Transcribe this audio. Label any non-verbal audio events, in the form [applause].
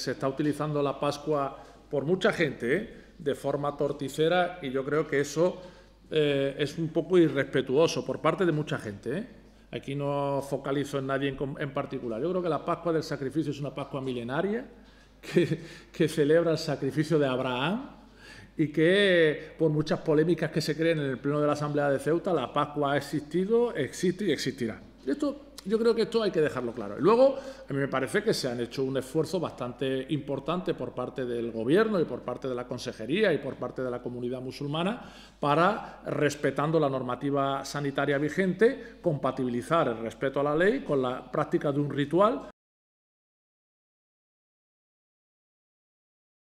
Se está utilizando la Pascua por mucha gente ¿eh? de forma torticera y yo creo que eso eh, es un poco irrespetuoso por parte de mucha gente. ¿eh? Aquí no focalizo en nadie en, particular. Yo creo que la Pascua del Sacrificio es una Pascua milenaria [laughs] que, celebra el sacrificio de Abraham y que por muchas polémicas que se creen en el Pleno de la Asamblea de Ceuta, la Pascua ha existido, existe y existirá. Esto yo creo que esto hay que dejarlo claro. Y luego, a mí me parece que se han hecho un esfuerzo bastante importante por parte del Gobierno y por parte de la Consejería y por parte de la comunidad musulmana para, respetando la normativa sanitaria vigente, compatibilizar el respeto a la ley con la práctica de un ritual